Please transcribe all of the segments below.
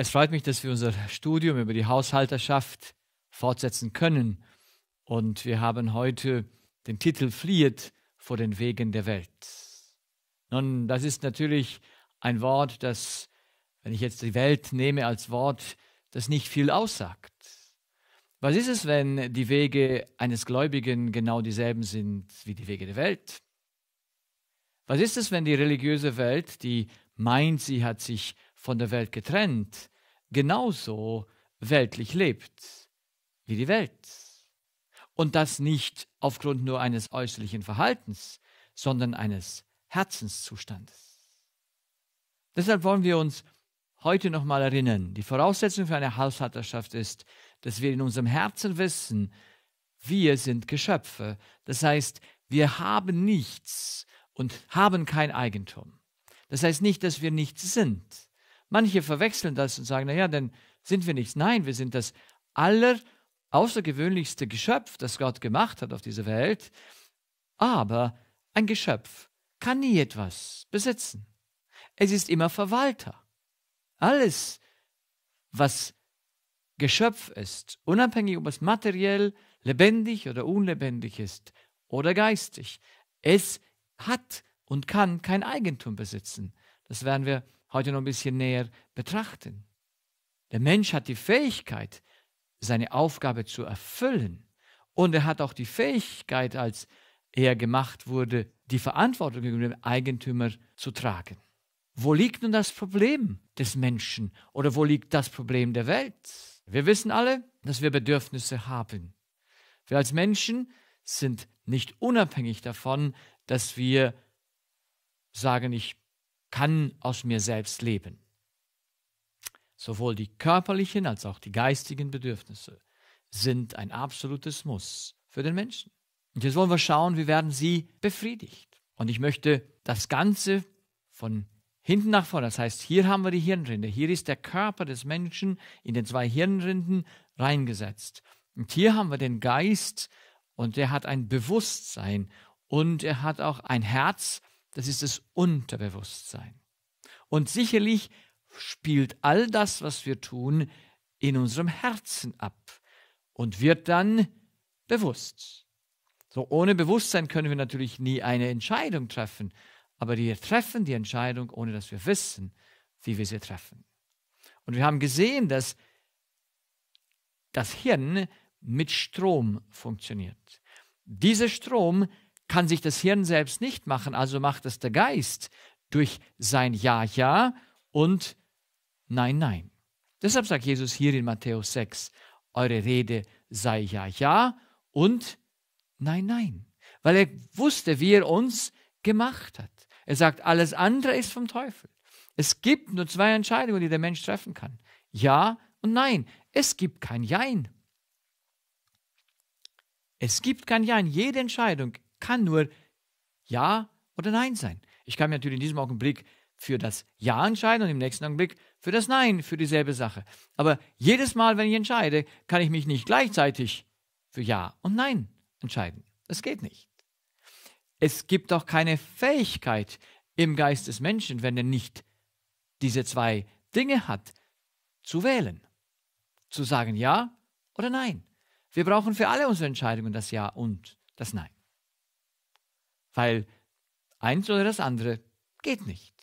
Es freut mich, dass wir unser Studium über die Haushalterschaft fortsetzen können. Und wir haben heute den Titel Flieht vor den Wegen der Welt. Nun, das ist natürlich ein Wort, das, wenn ich jetzt die Welt nehme als Wort, das nicht viel aussagt. Was ist es, wenn die Wege eines Gläubigen genau dieselben sind wie die Wege der Welt? Was ist es, wenn die religiöse Welt, die meint, sie hat sich von der Welt getrennt, genauso weltlich lebt wie die Welt. Und das nicht aufgrund nur eines äußerlichen Verhaltens, sondern eines Herzenszustandes. Deshalb wollen wir uns heute nochmal erinnern, die Voraussetzung für eine Haushalterschaft ist, dass wir in unserem Herzen wissen, wir sind Geschöpfe. Das heißt, wir haben nichts und haben kein Eigentum. Das heißt nicht, dass wir nichts sind. Manche verwechseln das und sagen, naja, dann sind wir nichts. Nein, wir sind das aller außergewöhnlichste Geschöpf, das Gott gemacht hat auf dieser Welt. Aber ein Geschöpf kann nie etwas besitzen. Es ist immer Verwalter. Alles, was Geschöpf ist, unabhängig ob es materiell, lebendig oder unlebendig ist oder geistig, es hat und kann kein Eigentum besitzen. Das werden wir heute noch ein bisschen näher betrachten. Der Mensch hat die Fähigkeit, seine Aufgabe zu erfüllen. Und er hat auch die Fähigkeit, als er gemacht wurde, die Verantwortung gegenüber dem Eigentümer zu tragen. Wo liegt nun das Problem des Menschen oder wo liegt das Problem der Welt? Wir wissen alle, dass wir Bedürfnisse haben. Wir als Menschen sind nicht unabhängig davon, dass wir sagen, ich kann aus mir selbst leben. Sowohl die körperlichen als auch die geistigen Bedürfnisse sind ein absolutes Muss für den Menschen. Und jetzt wollen wir schauen, wie werden sie befriedigt. Und ich möchte das Ganze von hinten nach vorne, das heißt, hier haben wir die Hirnrinde, hier ist der Körper des Menschen in den zwei Hirnrinden reingesetzt. Und hier haben wir den Geist und der hat ein Bewusstsein und er hat auch ein Herz, das ist das Unterbewusstsein. Und sicherlich spielt all das, was wir tun, in unserem Herzen ab und wird dann bewusst. So ohne Bewusstsein können wir natürlich nie eine Entscheidung treffen, aber wir treffen die Entscheidung, ohne dass wir wissen, wie wir sie treffen. Und wir haben gesehen, dass das Hirn mit Strom funktioniert. Dieser Strom kann sich das Hirn selbst nicht machen, also macht es der Geist durch sein Ja, Ja und Nein, Nein. Deshalb sagt Jesus hier in Matthäus 6, eure Rede sei Ja, Ja und Nein, Nein, weil er wusste, wie er uns gemacht hat. Er sagt, alles andere ist vom Teufel. Es gibt nur zwei Entscheidungen, die der Mensch treffen kann. Ja und Nein. Es gibt kein Jein. Es gibt kein Jein. Jede Entscheidung kann nur Ja oder Nein sein. Ich kann mich natürlich in diesem Augenblick für das Ja entscheiden und im nächsten Augenblick für das Nein, für dieselbe Sache. Aber jedes Mal, wenn ich entscheide, kann ich mich nicht gleichzeitig für Ja und Nein entscheiden. Das geht nicht. Es gibt auch keine Fähigkeit im Geist des Menschen, wenn er nicht diese zwei Dinge hat, zu wählen, zu sagen Ja oder Nein. Wir brauchen für alle unsere Entscheidungen das Ja und das Nein weil eins oder das andere geht nicht.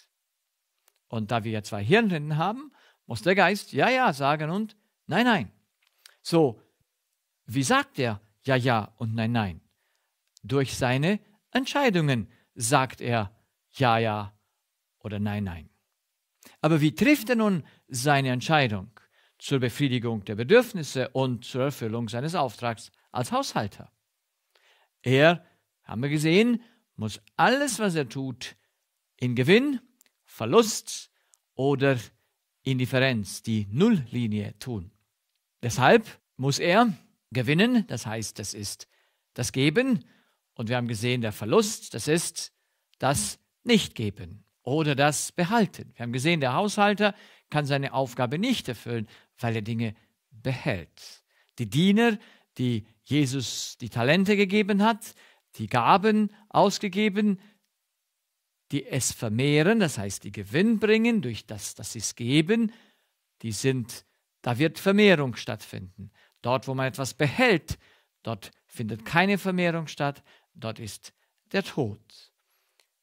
Und da wir ja zwei Hirnrinnen haben, muss der Geist ja, ja sagen und nein, nein. So, wie sagt er ja, ja und nein, nein? Durch seine Entscheidungen sagt er ja, ja oder nein, nein. Aber wie trifft er nun seine Entscheidung zur Befriedigung der Bedürfnisse und zur Erfüllung seines Auftrags als Haushalter? Er, haben wir gesehen, muss alles, was er tut, in Gewinn, Verlust oder Indifferenz, die Nulllinie tun. Deshalb muss er gewinnen, das heißt, das ist das Geben, und wir haben gesehen, der Verlust, das ist das Nichtgeben oder das Behalten. Wir haben gesehen, der Haushalter kann seine Aufgabe nicht erfüllen, weil er Dinge behält. Die Diener, die Jesus die Talente gegeben hat, die Gaben ausgegeben, die es vermehren, das heißt, die Gewinn bringen durch das, dass sie es geben, die sind, da wird Vermehrung stattfinden. Dort, wo man etwas behält, dort findet keine Vermehrung statt, dort ist der Tod.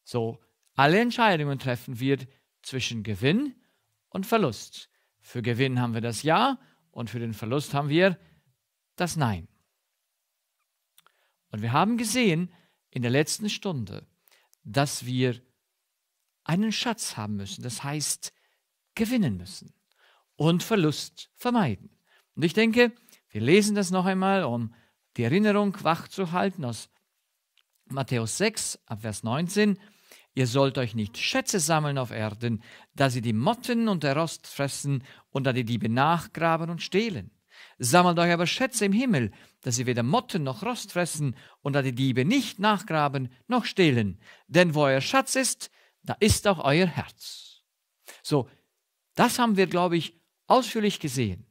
So, alle Entscheidungen treffen wir zwischen Gewinn und Verlust. Für Gewinn haben wir das Ja und für den Verlust haben wir das Nein. Und wir haben gesehen in der letzten Stunde, dass wir einen Schatz haben müssen. Das heißt, gewinnen müssen und Verlust vermeiden. Und ich denke, wir lesen das noch einmal, um die Erinnerung wach zu halten aus Matthäus 6, Vers 19. Ihr sollt euch nicht Schätze sammeln auf Erden, da sie die Motten und der Rost fressen und da die Diebe nachgraben und stehlen. Sammelt euch aber Schätze im Himmel, dass sie weder Motten noch Rost fressen und da die Diebe nicht nachgraben noch stehlen. Denn wo euer Schatz ist, da ist auch euer Herz. So, das haben wir, glaube ich, ausführlich gesehen.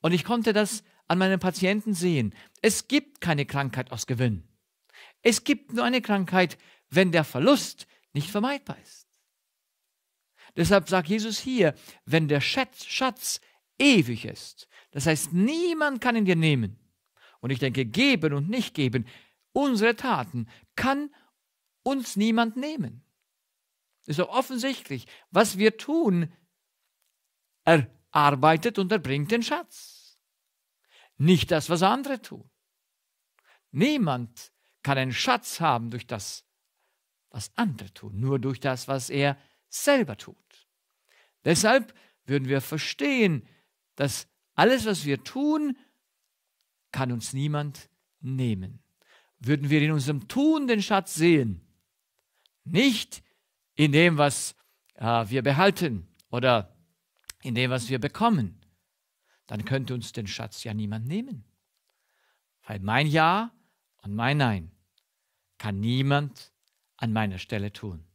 Und ich konnte das an meinen Patienten sehen. Es gibt keine Krankheit aus Gewinn. Es gibt nur eine Krankheit, wenn der Verlust nicht vermeidbar ist. Deshalb sagt Jesus hier, wenn der Schatz, Schatz ewig ist. Das heißt, niemand kann ihn dir nehmen. Und ich denke, geben und nicht geben, unsere Taten kann uns niemand nehmen. Ist doch offensichtlich, was wir tun, erarbeitet und erbringt den Schatz. Nicht das, was andere tun. Niemand kann einen Schatz haben durch das, was andere tun, nur durch das, was er selber tut. Deshalb würden wir verstehen, dass alles, was wir tun, kann uns niemand nehmen. Würden wir in unserem Tun den Schatz sehen, nicht in dem, was äh, wir behalten oder in dem, was wir bekommen, dann könnte uns den Schatz ja niemand nehmen. Weil mein Ja und mein Nein kann niemand an meiner Stelle tun.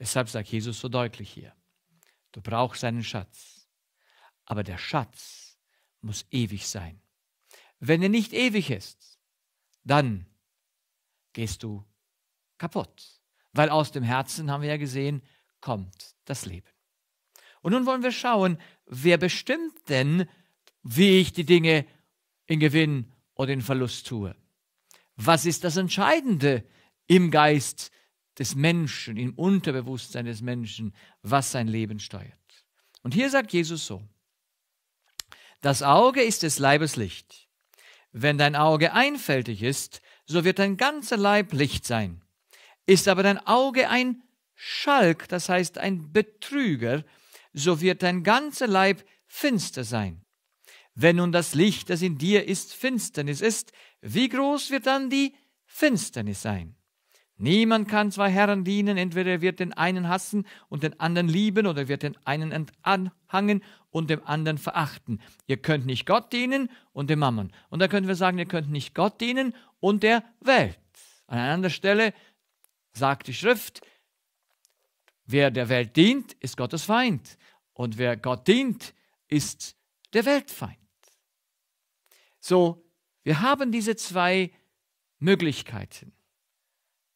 Deshalb sagt Jesus so deutlich hier, du brauchst einen Schatz aber der Schatz muss ewig sein. Wenn er nicht ewig ist, dann gehst du kaputt, weil aus dem Herzen, haben wir ja gesehen, kommt das Leben. Und nun wollen wir schauen, wer bestimmt denn, wie ich die Dinge in Gewinn oder in Verlust tue. Was ist das Entscheidende im Geist des Menschen, im Unterbewusstsein des Menschen, was sein Leben steuert? Und hier sagt Jesus so, das Auge ist des Leibes Licht. Wenn dein Auge einfältig ist, so wird dein ganzer Leib Licht sein. Ist aber dein Auge ein Schalk, das heißt ein Betrüger, so wird dein ganzer Leib finster sein. Wenn nun das Licht, das in dir ist, Finsternis ist, wie groß wird dann die Finsternis sein? Niemand kann zwei Herren dienen, entweder er wird den einen hassen und den anderen lieben, oder wird den einen anhangen und dem anderen verachten. Ihr könnt nicht Gott dienen und dem Mammon. Und da können wir sagen, ihr könnt nicht Gott dienen und der Welt. An einer anderen Stelle sagt die Schrift, wer der Welt dient, ist Gottes Feind. Und wer Gott dient, ist der Weltfeind. So, wir haben diese zwei Möglichkeiten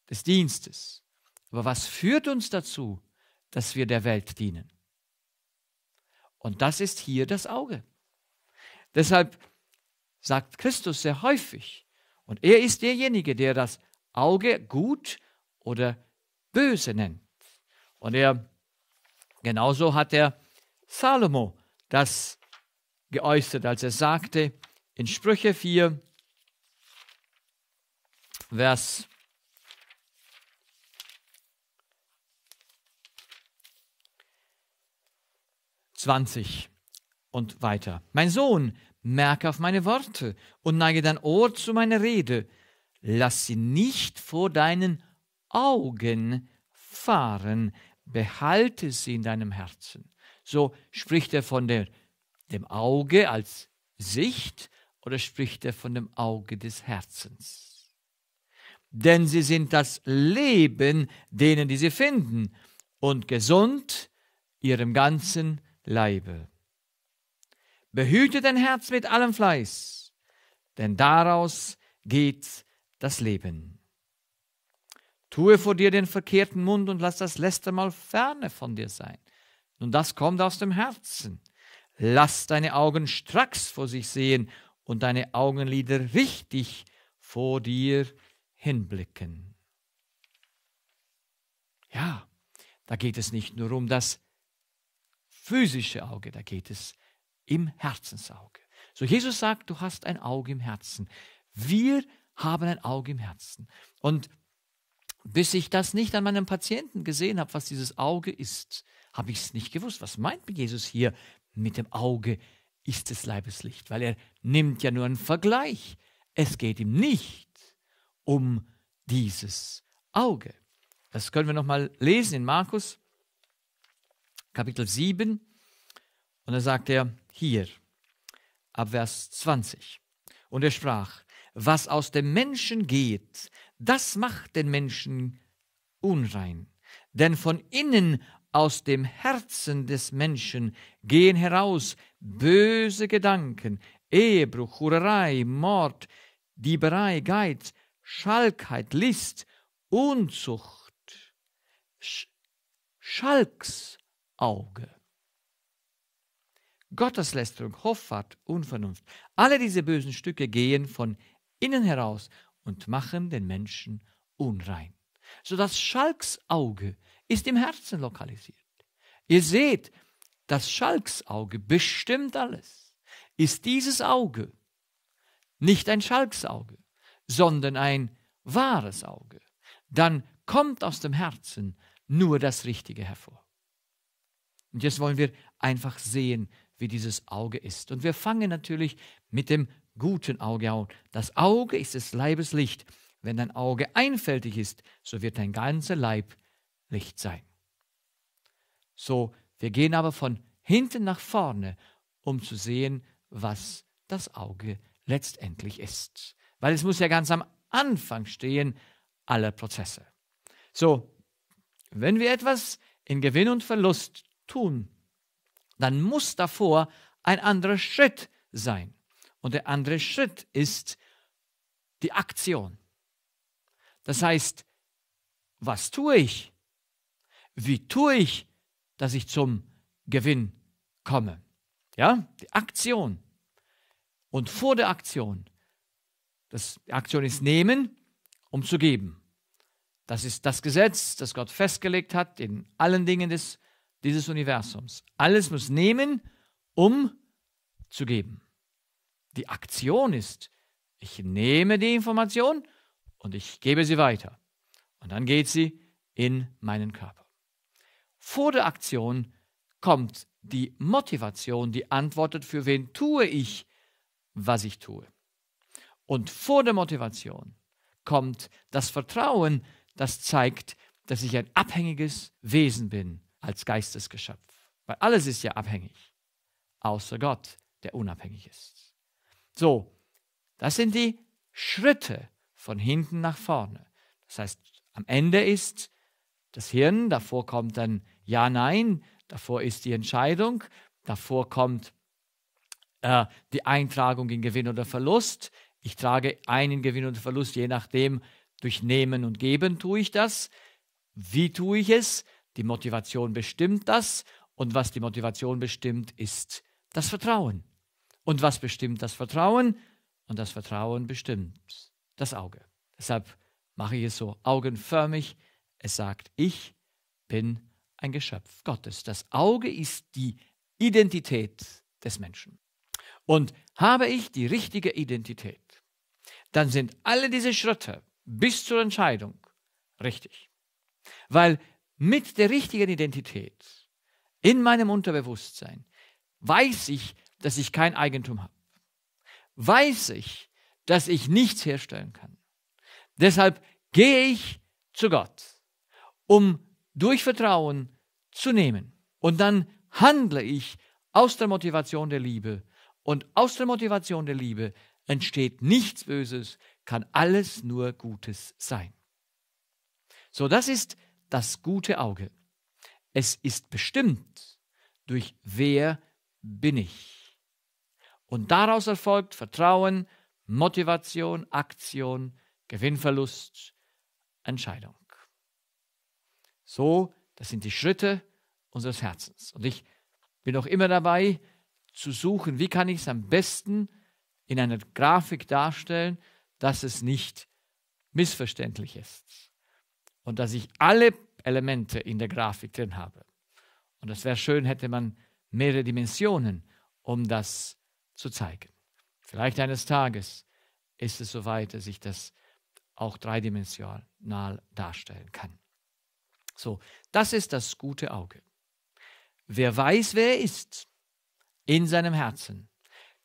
des Dienstes. Aber was führt uns dazu, dass wir der Welt dienen? Und das ist hier das Auge. Deshalb sagt Christus sehr häufig, und er ist derjenige, der das Auge gut oder böse nennt. Und er, genauso hat er Salomo das geäußert, als er sagte in Sprüche 4, Vers 20 und weiter. Mein Sohn, merke auf meine Worte und neige dein Ohr zu meiner Rede. Lass sie nicht vor deinen Augen fahren, behalte sie in deinem Herzen. So spricht er von der, dem Auge als Sicht oder spricht er von dem Auge des Herzens. Denn sie sind das Leben denen, die sie finden, und gesund ihrem ganzen Leibe. Behüte dein Herz mit allem Fleiß, denn daraus geht das Leben. Tue vor dir den verkehrten Mund und lass das Läster Mal ferne von dir sein. Nun, das kommt aus dem Herzen. Lass deine Augen stracks vor sich sehen und deine Augenlider richtig vor dir hinblicken. Ja, da geht es nicht nur um das physische Auge, da geht es im Herzensauge. So Jesus sagt, du hast ein Auge im Herzen. Wir haben ein Auge im Herzen. Und bis ich das nicht an meinem Patienten gesehen habe, was dieses Auge ist, habe ich es nicht gewusst. Was meint Jesus hier mit dem Auge ist des Leibeslicht? Weil er nimmt ja nur einen Vergleich. Es geht ihm nicht um dieses Auge. Das können wir nochmal lesen in Markus Kapitel 7. Und da sagt er hier, ab Vers 20. Und er sprach, was aus dem Menschen geht, das macht den Menschen unrein. Denn von innen aus dem Herzen des Menschen gehen heraus böse Gedanken, Ehebruch, Hurerei, Mord, Dieberei, Geiz, Schalkheit, List, Unzucht, Sch Schalks, Auge. Gotteslästerung, Hoffart, Unvernunft, alle diese bösen Stücke gehen von innen heraus und machen den Menschen unrein. So das Schalksauge ist im Herzen lokalisiert. Ihr seht, das Schalksauge bestimmt alles. Ist dieses Auge nicht ein Schalksauge, sondern ein wahres Auge, dann kommt aus dem Herzen nur das Richtige hervor. Und jetzt wollen wir einfach sehen, wie dieses Auge ist. Und wir fangen natürlich mit dem guten Auge an. Das Auge ist des Leibes Licht. Wenn dein Auge einfältig ist, so wird dein ganzer Leib Licht sein. So, wir gehen aber von hinten nach vorne, um zu sehen, was das Auge letztendlich ist. Weil es muss ja ganz am Anfang stehen aller Prozesse. So, wenn wir etwas in Gewinn und Verlust tun, dann muss davor ein anderer Schritt sein. Und der andere Schritt ist die Aktion. Das heißt, was tue ich? Wie tue ich, dass ich zum Gewinn komme? Ja, die Aktion. Und vor der Aktion, das, die Aktion ist nehmen, um zu geben. Das ist das Gesetz, das Gott festgelegt hat in allen Dingen des dieses Universums. Alles muss nehmen, um zu geben. Die Aktion ist, ich nehme die Information und ich gebe sie weiter. Und dann geht sie in meinen Körper. Vor der Aktion kommt die Motivation, die antwortet, für wen tue ich, was ich tue. Und vor der Motivation kommt das Vertrauen, das zeigt, dass ich ein abhängiges Wesen bin als Geistesgeschöpf. Weil alles ist ja abhängig, außer Gott, der unabhängig ist. So, das sind die Schritte von hinten nach vorne. Das heißt, am Ende ist das Hirn, davor kommt dann Ja, Nein, davor ist die Entscheidung, davor kommt äh, die Eintragung in Gewinn oder Verlust. Ich trage einen Gewinn oder Verlust, je nachdem, durch Nehmen und Geben tue ich das. Wie tue ich es? Die Motivation bestimmt das und was die Motivation bestimmt, ist das Vertrauen. Und was bestimmt das Vertrauen? Und das Vertrauen bestimmt das Auge. Deshalb mache ich es so augenförmig. Es sagt, ich bin ein Geschöpf Gottes. Das Auge ist die Identität des Menschen. Und habe ich die richtige Identität, dann sind alle diese Schritte bis zur Entscheidung richtig. Weil mit der richtigen Identität in meinem Unterbewusstsein weiß ich, dass ich kein Eigentum habe. Weiß ich, dass ich nichts herstellen kann. Deshalb gehe ich zu Gott, um durch Vertrauen zu nehmen. Und dann handle ich aus der Motivation der Liebe. Und aus der Motivation der Liebe entsteht nichts Böses, kann alles nur Gutes sein. So, das ist das gute Auge. Es ist bestimmt durch wer bin ich. Und daraus erfolgt Vertrauen, Motivation, Aktion, Gewinnverlust, Entscheidung. So, das sind die Schritte unseres Herzens. Und ich bin auch immer dabei zu suchen, wie kann ich es am besten in einer Grafik darstellen, dass es nicht missverständlich ist und dass ich alle Elemente in der Grafik drin habe. Und das wäre schön, hätte man mehrere Dimensionen, um das zu zeigen. Vielleicht eines Tages ist es soweit, dass ich das auch dreidimensional darstellen kann. So, das ist das gute Auge. Wer weiß, wer er ist, in seinem Herzen,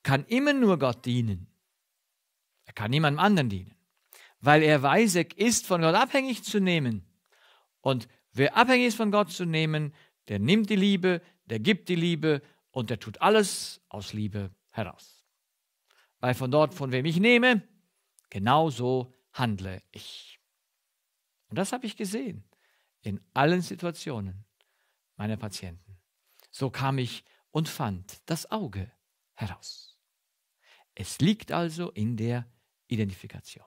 kann immer nur Gott dienen. Er kann niemandem anderen dienen weil er weise ist von Gott abhängig zu nehmen. Und wer abhängig ist von Gott zu nehmen, der nimmt die Liebe, der gibt die Liebe und der tut alles aus Liebe heraus. Weil von dort, von wem ich nehme, genau so handle ich. Und das habe ich gesehen in allen Situationen meiner Patienten. So kam ich und fand das Auge heraus. Es liegt also in der Identifikation.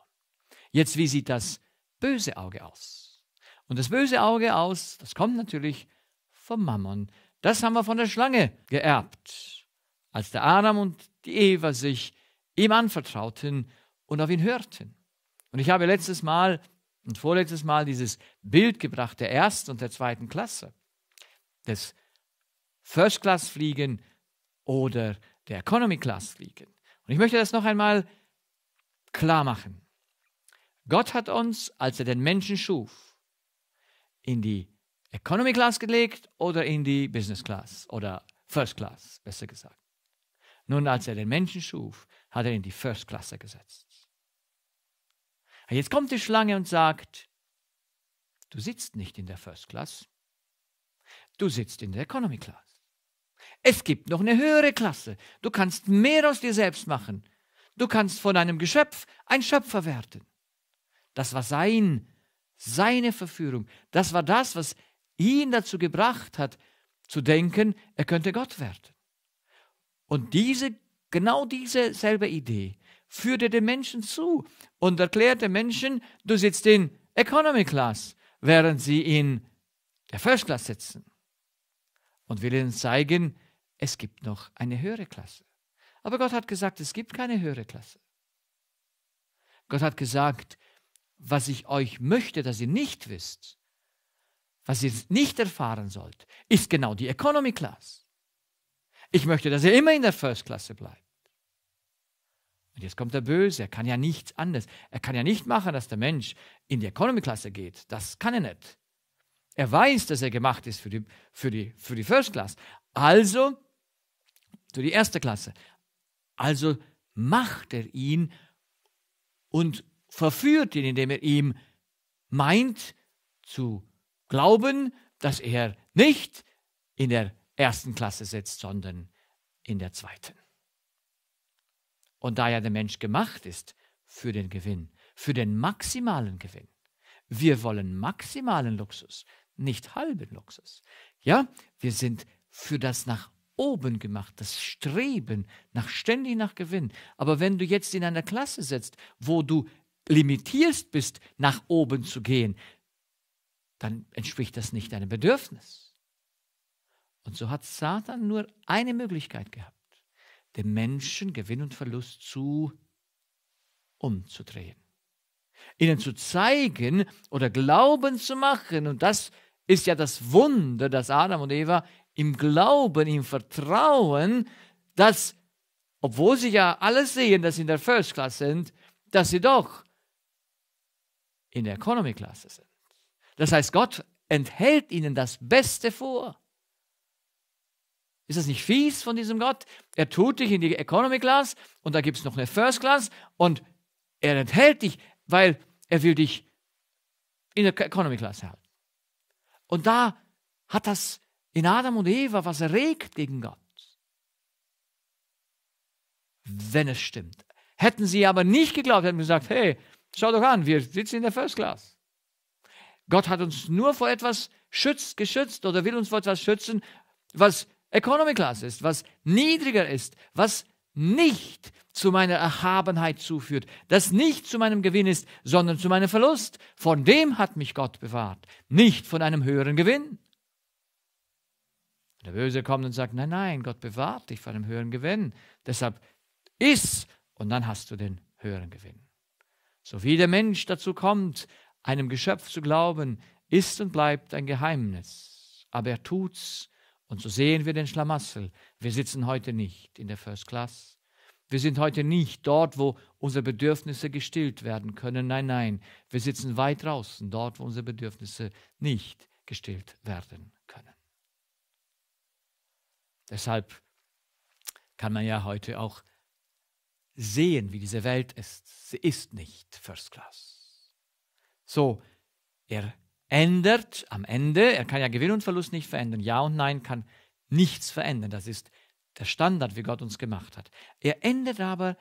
Jetzt wie sieht das böse Auge aus? Und das böse Auge aus, das kommt natürlich vom Mammon. Das haben wir von der Schlange geerbt, als der Adam und die Eva sich ihm anvertrauten und auf ihn hörten. Und ich habe letztes Mal und vorletztes Mal dieses Bild gebracht der ersten und der zweiten Klasse, des First-Class-Fliegen oder der Economy-Class-Fliegen. Und ich möchte das noch einmal klar machen. Gott hat uns, als er den Menschen schuf, in die Economy Class gelegt oder in die Business Class oder First Class, besser gesagt. Nun, als er den Menschen schuf, hat er in die First Class gesetzt. Jetzt kommt die Schlange und sagt, du sitzt nicht in der First Class, du sitzt in der Economy Class. Es gibt noch eine höhere Klasse, du kannst mehr aus dir selbst machen, du kannst von einem Geschöpf ein Schöpfer werden. Das war sein, seine Verführung. Das war das, was ihn dazu gebracht hat, zu denken, er könnte Gott werden. Und diese, genau diese selbe Idee führte den Menschen zu und erklärte Menschen, du sitzt in Economy Class, während sie in der First Class sitzen. Und will ihnen zeigen, es gibt noch eine höhere Klasse. Aber Gott hat gesagt, es gibt keine höhere Klasse. Gott hat gesagt, was ich euch möchte, dass ihr nicht wisst, was ihr nicht erfahren sollt, ist genau die Economy Class. Ich möchte, dass ihr immer in der First Klasse bleibt. Und jetzt kommt der Böse, er kann ja nichts anderes. Er kann ja nicht machen, dass der Mensch in die Economy Klasse geht. Das kann er nicht. Er weiß, dass er gemacht ist für die, für die, für die First Class. Also, für die erste Klasse. Also macht er ihn und verführt ihn, indem er ihm meint zu glauben, dass er nicht in der ersten Klasse sitzt, sondern in der zweiten. Und da ja der Mensch gemacht ist für den Gewinn, für den maximalen Gewinn, wir wollen maximalen Luxus, nicht halben Luxus. Ja, wir sind für das nach oben gemacht, das Streben nach ständig nach Gewinn. Aber wenn du jetzt in einer Klasse sitzt, wo du limitierst bist, nach oben zu gehen, dann entspricht das nicht deinem Bedürfnis. Und so hat Satan nur eine Möglichkeit gehabt, dem Menschen Gewinn und Verlust zu umzudrehen. Ihnen zu zeigen oder Glauben zu machen. Und das ist ja das Wunder, dass Adam und Eva im Glauben, im Vertrauen, dass, obwohl sie ja alles sehen, dass sie in der First Class sind, dass sie doch in der Economy Klasse sind. Das heißt, Gott enthält ihnen das Beste vor. Ist das nicht fies von diesem Gott? Er tut dich in die Economy Class und da gibt es noch eine First Class und er enthält dich, weil er will dich in der Economy Class halten. Und da hat das in Adam und Eva was erregt gegen Gott. Wenn es stimmt. Hätten sie aber nicht geglaubt, hätten gesagt, hey, Schau doch an, wir sitzen in der First Class. Gott hat uns nur vor etwas schützt, geschützt oder will uns vor etwas schützen, was Economy Class ist, was niedriger ist, was nicht zu meiner Erhabenheit zuführt, das nicht zu meinem Gewinn ist, sondern zu meinem Verlust. Von dem hat mich Gott bewahrt, nicht von einem höheren Gewinn. Der Böse kommt und sagt, nein, nein, Gott bewahrt dich von einem höheren Gewinn. Deshalb iss und dann hast du den höheren Gewinn. So wie der Mensch dazu kommt, einem Geschöpf zu glauben, ist und bleibt ein Geheimnis. Aber er tut's, und so sehen wir den Schlamassel. Wir sitzen heute nicht in der First Class. Wir sind heute nicht dort, wo unsere Bedürfnisse gestillt werden können. Nein, nein, wir sitzen weit draußen, dort, wo unsere Bedürfnisse nicht gestillt werden können. Deshalb kann man ja heute auch sehen, wie diese Welt ist. Sie ist nicht First Class. So, er ändert am Ende, er kann ja Gewinn und Verlust nicht verändern. Ja und Nein kann nichts verändern. Das ist der Standard, wie Gott uns gemacht hat. Er ändert aber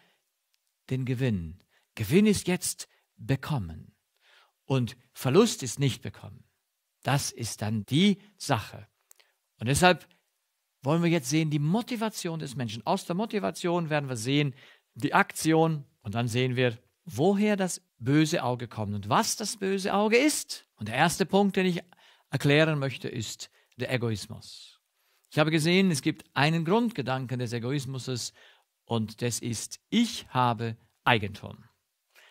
den Gewinn. Gewinn ist jetzt bekommen und Verlust ist nicht bekommen. Das ist dann die Sache. Und deshalb wollen wir jetzt sehen die Motivation des Menschen. Aus der Motivation werden wir sehen, die Aktion und dann sehen wir, woher das böse Auge kommt und was das böse Auge ist. Und der erste Punkt, den ich erklären möchte, ist der Egoismus. Ich habe gesehen, es gibt einen Grundgedanken des Egoismus und das ist, ich habe Eigentum.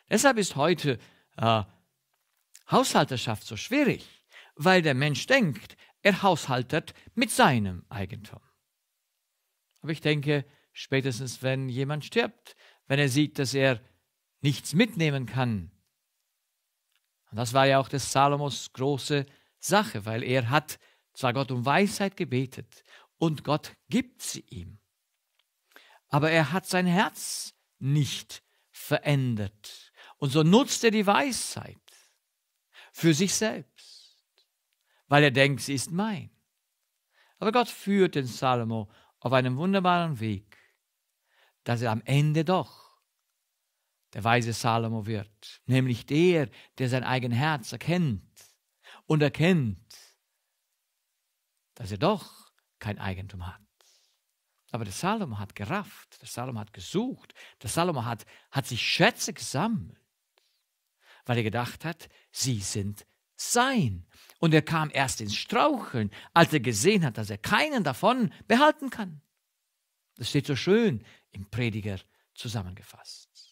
Deshalb ist heute äh, Haushalterschaft so schwierig, weil der Mensch denkt, er haushaltet mit seinem Eigentum. Aber ich denke, spätestens wenn jemand stirbt, wenn er sieht, dass er nichts mitnehmen kann. Und das war ja auch des Salomos große Sache, weil er hat zwar Gott um Weisheit gebetet und Gott gibt sie ihm, aber er hat sein Herz nicht verändert. Und so nutzt er die Weisheit für sich selbst, weil er denkt, sie ist mein. Aber Gott führt den Salomo auf einem wunderbaren Weg dass er am Ende doch der weise Salomo wird, nämlich der, der sein eigen Herz erkennt und erkennt, dass er doch kein Eigentum hat. Aber der Salomo hat gerafft, der Salomo hat gesucht, der Salomo hat, hat sich Schätze gesammelt, weil er gedacht hat, sie sind sein. Und er kam erst ins Straucheln, als er gesehen hat, dass er keinen davon behalten kann. Das steht so schön im Prediger zusammengefasst.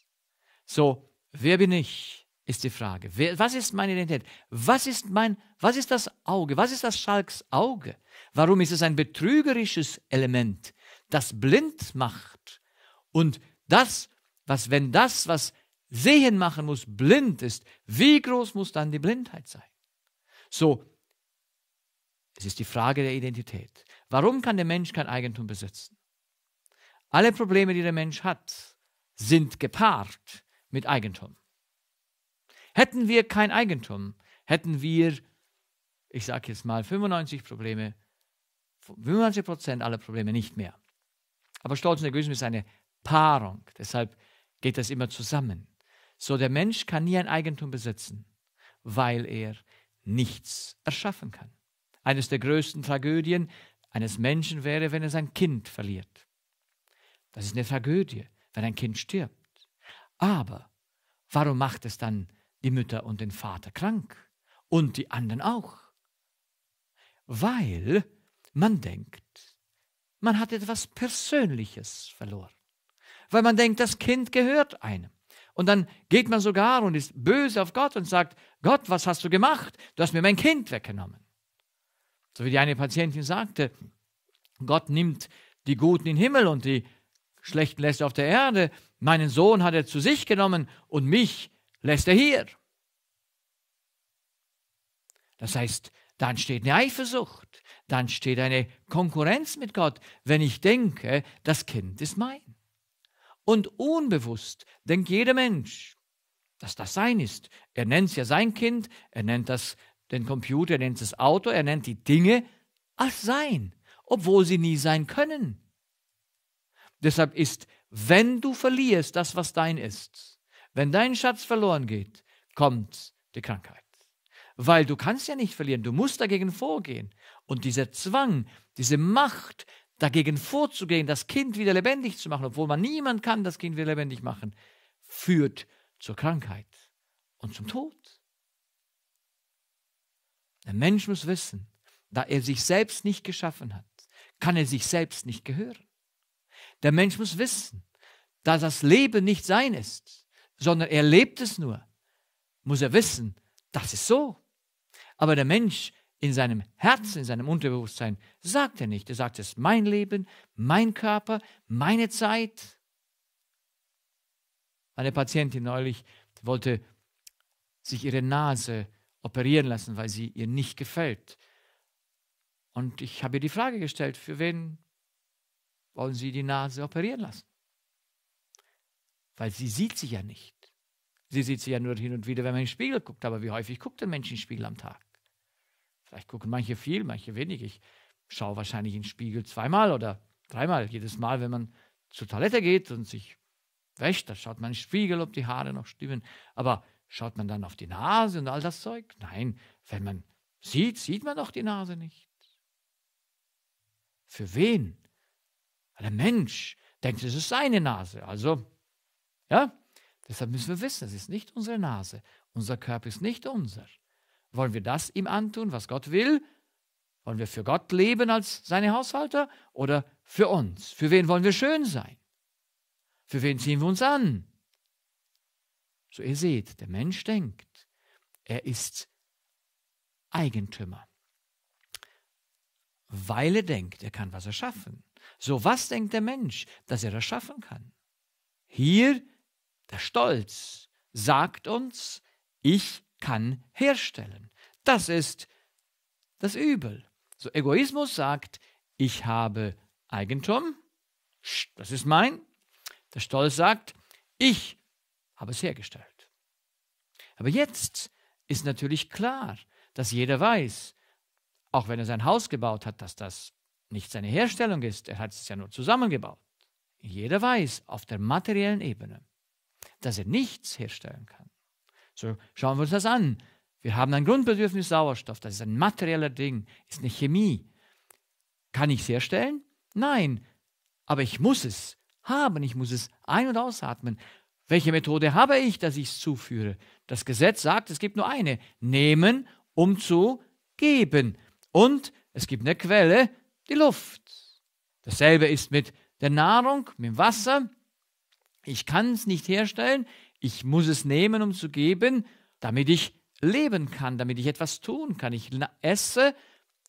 So, wer bin ich? Ist die Frage. Wer, was ist meine Identität? Was ist mein, was ist das Auge? Was ist das Schalks Auge? Warum ist es ein betrügerisches Element, das blind macht? Und das, was, wenn das, was sehen machen muss, blind ist, wie groß muss dann die Blindheit sein? So, es ist die Frage der Identität. Warum kann der Mensch kein Eigentum besitzen? Alle Probleme, die der Mensch hat, sind gepaart mit Eigentum. Hätten wir kein Eigentum, hätten wir, ich sage jetzt mal, 95 Probleme, 95 Prozent aller Probleme nicht mehr. Aber Stolz und Egoismus ist eine Paarung, deshalb geht das immer zusammen. So der Mensch kann nie ein Eigentum besitzen, weil er nichts erschaffen kann. Eines der größten Tragödien eines Menschen wäre, wenn er sein Kind verliert. Das ist eine Tragödie, wenn ein Kind stirbt. Aber warum macht es dann die Mütter und den Vater krank und die anderen auch? Weil man denkt, man hat etwas Persönliches verloren. Weil man denkt, das Kind gehört einem. Und dann geht man sogar und ist böse auf Gott und sagt, Gott, was hast du gemacht? Du hast mir mein Kind weggenommen. So wie die eine Patientin sagte, Gott nimmt die Guten in den Himmel und die Schlechten lässt er auf der Erde, meinen Sohn hat er zu sich genommen und mich lässt er hier. Das heißt, dann steht eine Eifersucht, dann steht eine Konkurrenz mit Gott, wenn ich denke, das Kind ist mein. Und unbewusst denkt jeder Mensch, dass das sein ist. Er nennt es ja sein Kind, er nennt das den Computer, er nennt das Auto, er nennt die Dinge als sein, obwohl sie nie sein können. Deshalb ist, wenn du verlierst das, was dein ist, wenn dein Schatz verloren geht, kommt die Krankheit. Weil du kannst ja nicht verlieren, du musst dagegen vorgehen. Und dieser Zwang, diese Macht, dagegen vorzugehen, das Kind wieder lebendig zu machen, obwohl man niemand kann das Kind wieder lebendig machen, führt zur Krankheit und zum Tod. Der Mensch muss wissen, da er sich selbst nicht geschaffen hat, kann er sich selbst nicht gehören. Der Mensch muss wissen, da das Leben nicht sein ist, sondern er lebt es nur, muss er wissen, das ist so. Aber der Mensch in seinem Herzen, in seinem Unterbewusstsein sagt er nicht. Er sagt, es ist mein Leben, mein Körper, meine Zeit. Eine Patientin neulich wollte sich ihre Nase operieren lassen, weil sie ihr nicht gefällt. Und ich habe ihr die Frage gestellt, für wen wollen sie die Nase operieren lassen. Weil sie sieht sie ja nicht. Sie sieht sie ja nur hin und wieder, wenn man in den Spiegel guckt. Aber wie häufig guckt ein Mensch in den Spiegel am Tag? Vielleicht gucken manche viel, manche wenig. Ich schaue wahrscheinlich in den Spiegel zweimal oder dreimal. Jedes Mal, wenn man zur Toilette geht und sich wäscht, da schaut man in den Spiegel, ob die Haare noch stimmen. Aber schaut man dann auf die Nase und all das Zeug? Nein, wenn man sieht, sieht man doch die Nase nicht. Für wen der Mensch denkt, es ist seine Nase. Also, ja, deshalb müssen wir wissen, es ist nicht unsere Nase. Unser Körper ist nicht unser. Wollen wir das ihm antun, was Gott will? Wollen wir für Gott leben als seine Haushalter oder für uns? Für wen wollen wir schön sein? Für wen ziehen wir uns an? So ihr seht, der Mensch denkt, er ist Eigentümer. Weil er denkt, er kann was erschaffen. So was denkt der Mensch, dass er das schaffen kann? Hier der Stolz sagt uns, ich kann herstellen. Das ist das Übel. So Egoismus sagt, ich habe Eigentum, das ist mein. Der Stolz sagt, ich habe es hergestellt. Aber jetzt ist natürlich klar, dass jeder weiß, auch wenn er sein Haus gebaut hat, dass das nicht seine Herstellung ist, er hat es ja nur zusammengebaut. Jeder weiß auf der materiellen Ebene, dass er nichts herstellen kann. So schauen wir uns das an. Wir haben ein Grundbedürfnis Sauerstoff, das ist ein materieller Ding, ist eine Chemie. Kann ich es herstellen? Nein, aber ich muss es haben, ich muss es ein- und ausatmen. Welche Methode habe ich, dass ich es zuführe? Das Gesetz sagt, es gibt nur eine. Nehmen, um zu geben. Und es gibt eine Quelle, die Luft. Dasselbe ist mit der Nahrung, mit dem Wasser. Ich kann es nicht herstellen, ich muss es nehmen, um zu geben, damit ich leben kann, damit ich etwas tun kann. Ich esse,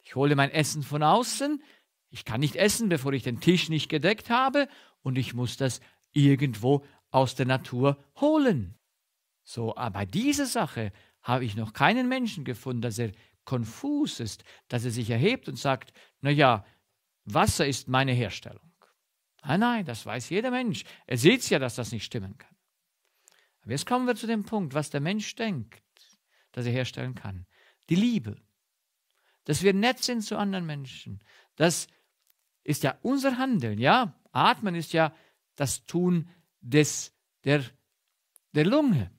ich hole mein Essen von außen, ich kann nicht essen, bevor ich den Tisch nicht gedeckt habe, und ich muss das irgendwo aus der Natur holen. So, aber diese Sache habe ich noch keinen Menschen gefunden, dass er konfus ist, dass er sich erhebt und sagt, naja, Wasser ist meine Herstellung. Nein, ah, nein, das weiß jeder Mensch. Er sieht ja, dass das nicht stimmen kann. Aber jetzt kommen wir zu dem Punkt, was der Mensch denkt, dass er herstellen kann. Die Liebe. Dass wir nett sind zu anderen Menschen. Das ist ja unser Handeln, ja? Atmen ist ja das Tun des, der, der Lunge.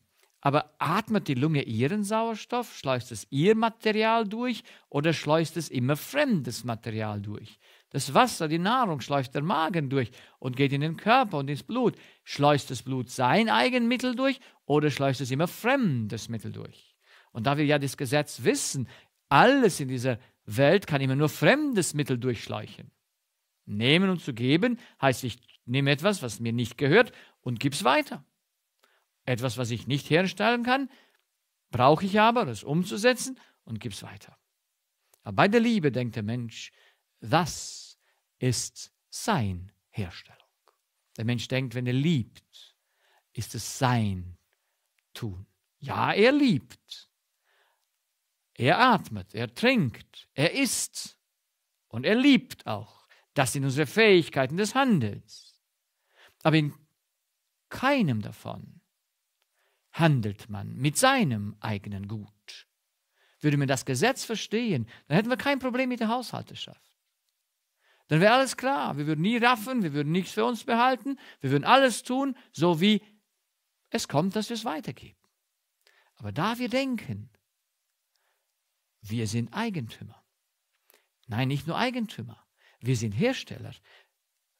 Aber atmet die Lunge ihren Sauerstoff, schleust es ihr Material durch oder schleust es immer fremdes Material durch? Das Wasser, die Nahrung schleust der Magen durch und geht in den Körper und ins Blut. Schleust das Blut sein Eigenmittel durch oder schleust es immer fremdes Mittel durch? Und da wir ja das Gesetz wissen, alles in dieser Welt kann immer nur fremdes Mittel durchschleichen. Nehmen und zu geben heißt, ich nehme etwas, was mir nicht gehört und gib's weiter. Etwas, was ich nicht herstellen kann, brauche ich aber, es umzusetzen und gib's weiter. Aber bei der Liebe denkt der Mensch, das ist sein Herstellung. Der Mensch denkt, wenn er liebt, ist es sein Tun. Ja, er liebt. Er atmet, er trinkt, er isst und er liebt auch. Das sind unsere Fähigkeiten des Handels. Aber in keinem davon handelt man mit seinem eigenen Gut. Würde man das Gesetz verstehen, dann hätten wir kein Problem mit der Haushalteschaft. Dann wäre alles klar. Wir würden nie raffen, wir würden nichts für uns behalten, wir würden alles tun, so wie es kommt, dass wir es weitergeben. Aber da wir denken, wir sind Eigentümer. Nein, nicht nur Eigentümer. Wir sind Hersteller.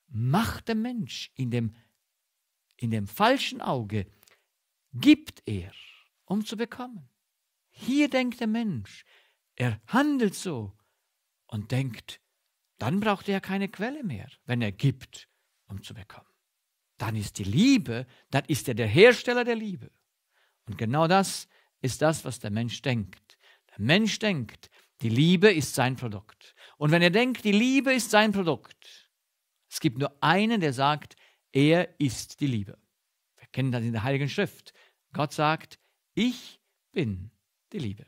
Macht der Mensch in dem, in dem falschen Auge gibt er, um zu bekommen. Hier denkt der Mensch, er handelt so und denkt, dann braucht er keine Quelle mehr, wenn er gibt, um zu bekommen. Dann ist die Liebe, dann ist er der Hersteller der Liebe. Und genau das ist das, was der Mensch denkt. Der Mensch denkt, die Liebe ist sein Produkt. Und wenn er denkt, die Liebe ist sein Produkt, es gibt nur einen, der sagt, er ist die Liebe. Wir kennen das in der Heiligen Schrift. Gott sagt, ich bin die Liebe,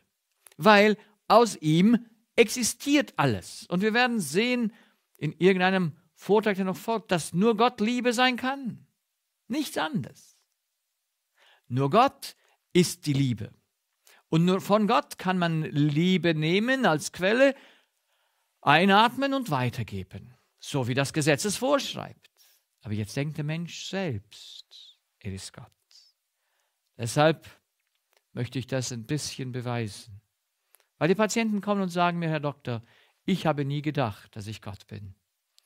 weil aus ihm existiert alles. Und wir werden sehen in irgendeinem Vortrag, der noch folgt, dass nur Gott Liebe sein kann. Nichts anderes. Nur Gott ist die Liebe. Und nur von Gott kann man Liebe nehmen als Quelle, einatmen und weitergeben, so wie das Gesetz es vorschreibt. Aber jetzt denkt der Mensch selbst, er ist Gott. Deshalb möchte ich das ein bisschen beweisen. Weil die Patienten kommen und sagen mir, Herr Doktor, ich habe nie gedacht, dass ich Gott bin.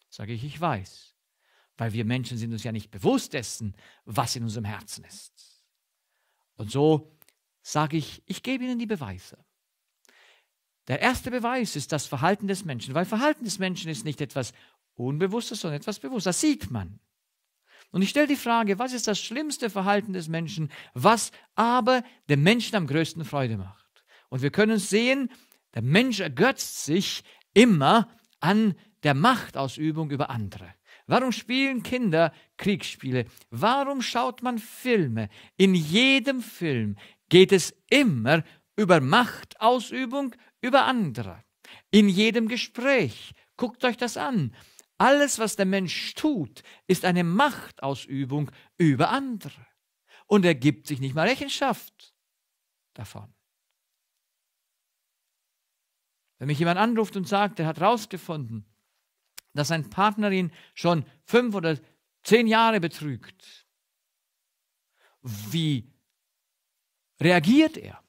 Sage ich, ich weiß. Weil wir Menschen sind uns ja nicht bewusst dessen, was in unserem Herzen ist. Und so sage ich, ich gebe Ihnen die Beweise. Der erste Beweis ist das Verhalten des Menschen, weil Verhalten des Menschen ist nicht etwas Unbewusstes, sondern etwas Bewusstes. Das sieht man. Und ich stelle die Frage, was ist das schlimmste Verhalten des Menschen, was aber dem Menschen am größten Freude macht? Und wir können sehen, der Mensch ergötzt sich immer an der Machtausübung über andere. Warum spielen Kinder Kriegsspiele? Warum schaut man Filme? In jedem Film geht es immer über Machtausübung über andere. In jedem Gespräch. Guckt euch das an. Alles, was der Mensch tut, ist eine Machtausübung über andere. Und er gibt sich nicht mal Rechenschaft davon. Wenn mich jemand anruft und sagt, er hat herausgefunden, dass sein Partner ihn schon fünf oder zehn Jahre betrügt, wie reagiert er?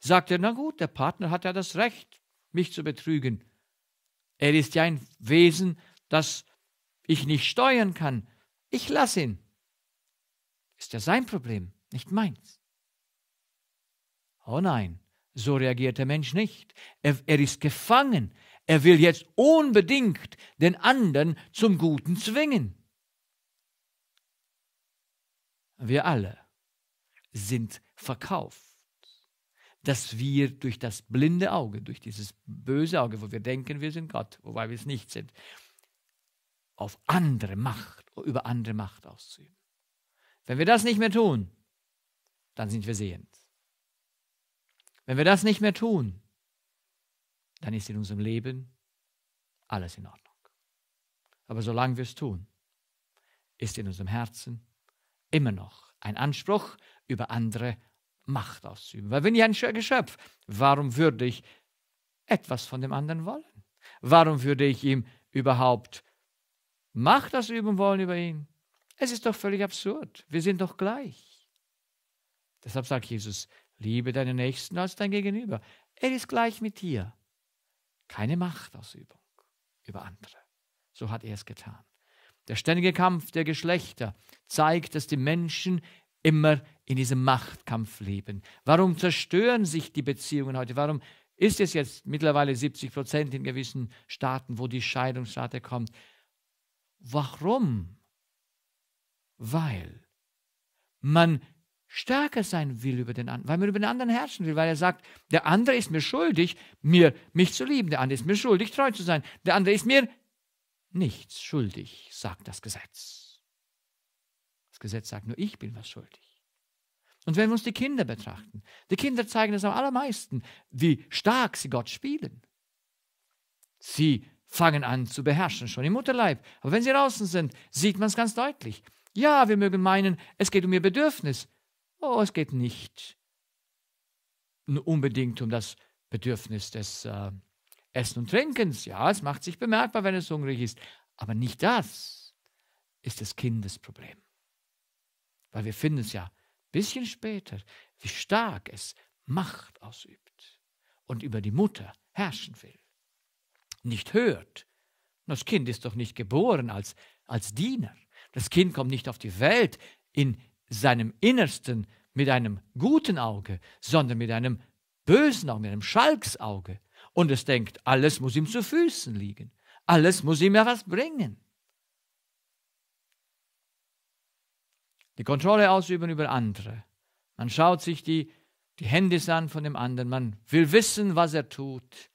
Sagt er, na gut, der Partner hat ja das Recht, mich zu betrügen. Er ist ja ein Wesen, das ich nicht steuern kann, ich lasse ihn. Ist ja sein Problem, nicht meins. Oh nein, so reagiert der Mensch nicht. Er, er ist gefangen. Er will jetzt unbedingt den anderen zum Guten zwingen. Wir alle sind verkauft, dass wir durch das blinde Auge, durch dieses böse Auge, wo wir denken, wir sind Gott, wobei wir es nicht sind, auf andere Macht, über andere Macht auszuüben. Wenn wir das nicht mehr tun, dann sind wir sehend. Wenn wir das nicht mehr tun, dann ist in unserem Leben alles in Ordnung. Aber solange wir es tun, ist in unserem Herzen immer noch ein Anspruch, über andere Macht auszuüben. Weil wenn ich ein Geschöpf, warum würde ich etwas von dem anderen wollen? Warum würde ich ihm überhaupt Macht das Üben wollen über ihn. Es ist doch völlig absurd. Wir sind doch gleich. Deshalb sagt Jesus, liebe deinen Nächsten als dein Gegenüber. Er ist gleich mit dir. Keine Machtausübung über andere. So hat er es getan. Der ständige Kampf der Geschlechter zeigt, dass die Menschen immer in diesem Machtkampf leben. Warum zerstören sich die Beziehungen heute? Warum ist es jetzt mittlerweile 70 Prozent in gewissen Staaten, wo die Scheidungsrate kommt? Warum? Weil man stärker sein will über den anderen, weil man über den anderen herrschen will, weil er sagt, der andere ist mir schuldig, mir mich zu lieben, der andere ist mir schuldig, treu zu sein, der andere ist mir nichts schuldig, sagt das Gesetz. Das Gesetz sagt nur, ich bin was schuldig. Und wenn wir uns die Kinder betrachten, die Kinder zeigen es am allermeisten, wie stark sie Gott spielen. Sie fangen an zu beherrschen, schon im Mutterleib. Aber wenn sie draußen sind, sieht man es ganz deutlich. Ja, wir mögen meinen, es geht um ihr Bedürfnis. Oh, es geht nicht unbedingt um das Bedürfnis des äh, Essen und Trinkens. Ja, es macht sich bemerkbar, wenn es hungrig ist. Aber nicht das ist das Kindesproblem. Weil wir finden es ja ein bisschen später, wie stark es Macht ausübt und über die Mutter herrschen will nicht hört. Das Kind ist doch nicht geboren als, als Diener. Das Kind kommt nicht auf die Welt in seinem Innersten mit einem guten Auge, sondern mit einem bösen Auge, mit einem Schalksauge. Und es denkt, alles muss ihm zu Füßen liegen. Alles muss ihm ja was bringen. Die Kontrolle ausüben über andere. Man schaut sich die, die Handys an von dem anderen. Man will wissen, was er tut.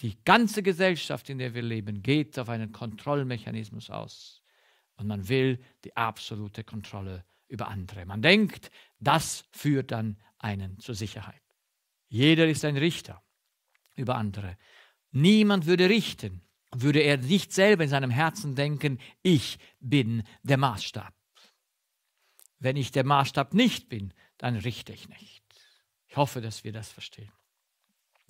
Die ganze Gesellschaft, in der wir leben, geht auf einen Kontrollmechanismus aus. Und man will die absolute Kontrolle über andere. Man denkt, das führt dann einen zur Sicherheit. Jeder ist ein Richter über andere. Niemand würde richten, würde er nicht selber in seinem Herzen denken, ich bin der Maßstab. Wenn ich der Maßstab nicht bin, dann richte ich nicht. Ich hoffe, dass wir das verstehen.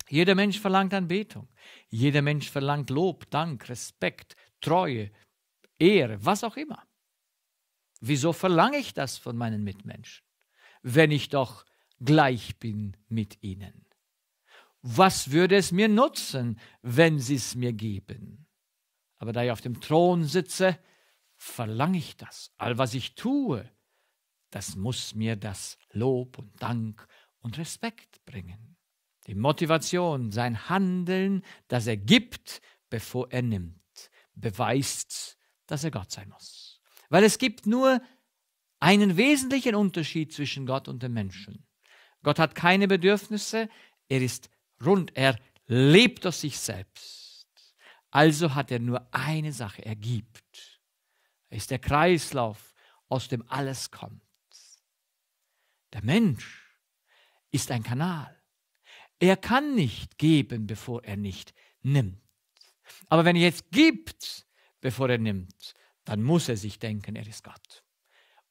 Jeder Mensch verlangt Anbetung. Jeder Mensch verlangt Lob, Dank, Respekt, Treue, Ehre, was auch immer. Wieso verlange ich das von meinen Mitmenschen, wenn ich doch gleich bin mit ihnen? Was würde es mir nutzen, wenn sie es mir geben? Aber da ich auf dem Thron sitze, verlange ich das. All was ich tue, das muss mir das Lob und Dank und Respekt bringen die Motivation, sein Handeln, das er gibt, bevor er nimmt, beweist, dass er Gott sein muss. Weil es gibt nur einen wesentlichen Unterschied zwischen Gott und dem Menschen. Gott hat keine Bedürfnisse, er ist rund, er lebt aus sich selbst. Also hat er nur eine Sache, er gibt. Er ist der Kreislauf, aus dem alles kommt. Der Mensch ist ein Kanal. Er kann nicht geben, bevor er nicht nimmt. Aber wenn er jetzt gibt, bevor er nimmt, dann muss er sich denken, er ist Gott.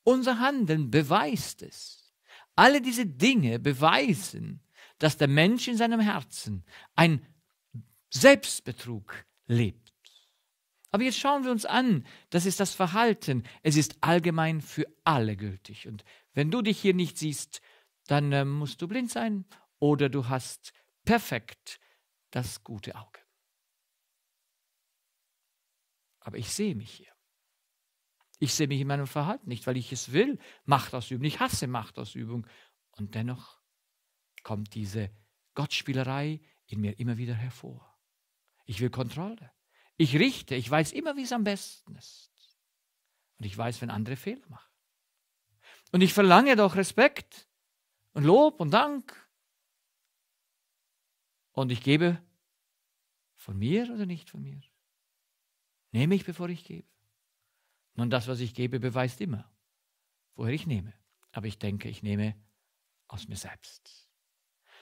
Unser Handeln beweist es. Alle diese Dinge beweisen, dass der Mensch in seinem Herzen ein Selbstbetrug lebt. Aber jetzt schauen wir uns an, das ist das Verhalten. Es ist allgemein für alle gültig. Und wenn du dich hier nicht siehst, dann äh, musst du blind sein oder du hast perfekt das gute Auge. Aber ich sehe mich hier. Ich sehe mich in meinem Verhalten nicht, weil ich es will, Macht ausüben. Ich hasse Macht ausübung. Und dennoch kommt diese Gottspielerei in mir immer wieder hervor. Ich will Kontrolle. Ich richte. Ich weiß immer, wie es am besten ist. Und ich weiß, wenn andere Fehler machen. Und ich verlange doch Respekt und Lob und Dank und ich gebe von mir oder nicht von mir? Nehme ich, bevor ich gebe? Nun, das, was ich gebe, beweist immer, woher ich nehme. Aber ich denke, ich nehme aus mir selbst.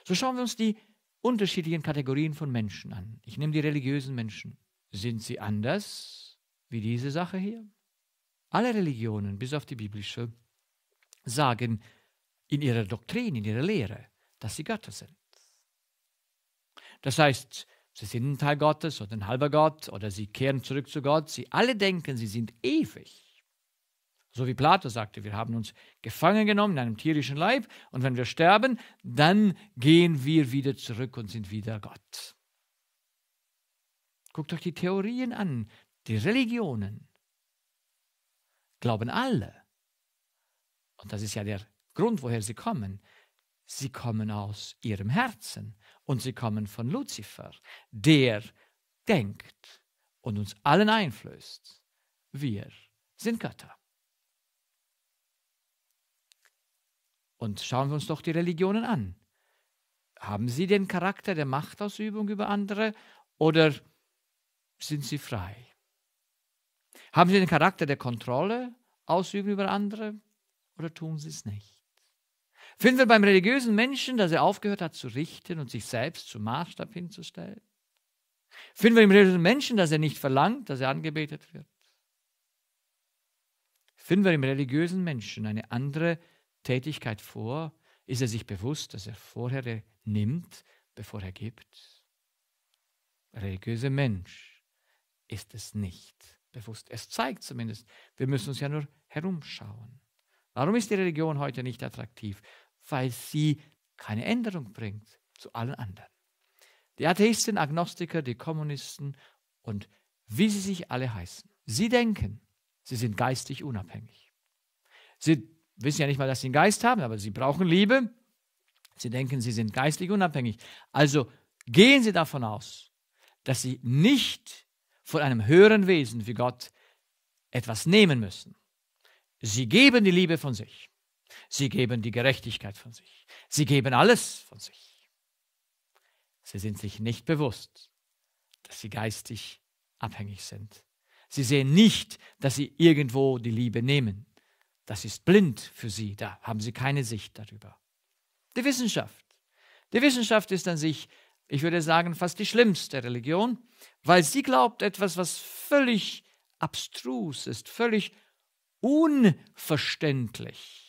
So schauen wir uns die unterschiedlichen Kategorien von Menschen an. Ich nehme die religiösen Menschen. Sind sie anders wie diese Sache hier? Alle Religionen, bis auf die biblische, sagen in ihrer Doktrin, in ihrer Lehre, dass sie Götter sind. Das heißt, sie sind ein Teil Gottes oder ein halber Gott oder sie kehren zurück zu Gott. Sie alle denken, sie sind ewig. So wie Plato sagte, wir haben uns gefangen genommen in einem tierischen Leib und wenn wir sterben, dann gehen wir wieder zurück und sind wieder Gott. Guckt euch die Theorien an, die Religionen. Glauben alle. Und das ist ja der Grund, woher sie kommen. Sie kommen aus ihrem Herzen und sie kommen von Luzifer, der denkt und uns allen einflößt, wir sind Götter. Und schauen wir uns doch die Religionen an. Haben sie den Charakter der Machtausübung über andere oder sind sie frei? Haben sie den Charakter der Kontrolle ausüben über andere oder tun sie es nicht? Finden wir beim religiösen Menschen, dass er aufgehört hat zu richten und sich selbst zum Maßstab hinzustellen? Finden wir im religiösen Menschen, dass er nicht verlangt, dass er angebetet wird? Finden wir im religiösen Menschen eine andere Tätigkeit vor? Ist er sich bewusst, dass er vorher nimmt, bevor er gibt? Der religiöse Mensch ist es nicht bewusst. Es zeigt zumindest, wir müssen uns ja nur herumschauen. Warum ist die Religion heute nicht attraktiv? weil sie keine Änderung bringt zu allen anderen. Die Atheisten, Agnostiker, die Kommunisten und wie sie sich alle heißen. Sie denken, sie sind geistig unabhängig. Sie wissen ja nicht mal, dass sie einen Geist haben, aber sie brauchen Liebe. Sie denken, sie sind geistig unabhängig. Also gehen sie davon aus, dass sie nicht von einem höheren Wesen wie Gott etwas nehmen müssen. Sie geben die Liebe von sich. Sie geben die Gerechtigkeit von sich. Sie geben alles von sich. Sie sind sich nicht bewusst, dass sie geistig abhängig sind. Sie sehen nicht, dass sie irgendwo die Liebe nehmen. Das ist blind für sie, da haben sie keine Sicht darüber. Die Wissenschaft. Die Wissenschaft ist an sich, ich würde sagen, fast die schlimmste Religion, weil sie glaubt etwas, was völlig abstrus ist, völlig unverständlich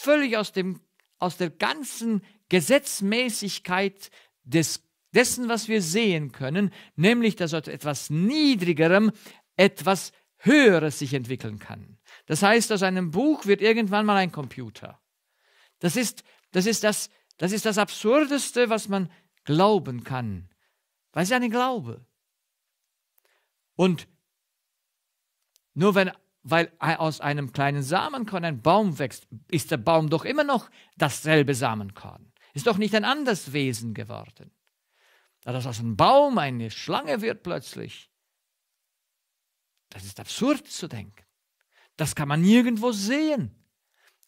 völlig aus, dem, aus der ganzen Gesetzmäßigkeit des, dessen, was wir sehen können, nämlich dass aus etwas Niedrigerem etwas Höheres sich entwickeln kann. Das heißt, aus einem Buch wird irgendwann mal ein Computer. Das ist das, ist das, das, ist das Absurdeste, was man glauben kann. Weil es ja ein Glaube. Und nur wenn weil aus einem kleinen Samenkorn ein Baum wächst, ist der Baum doch immer noch dasselbe Samenkorn. Ist doch nicht ein anderes Wesen geworden. Dass aus einem Baum eine Schlange wird plötzlich. Das ist absurd zu denken. Das kann man nirgendwo sehen.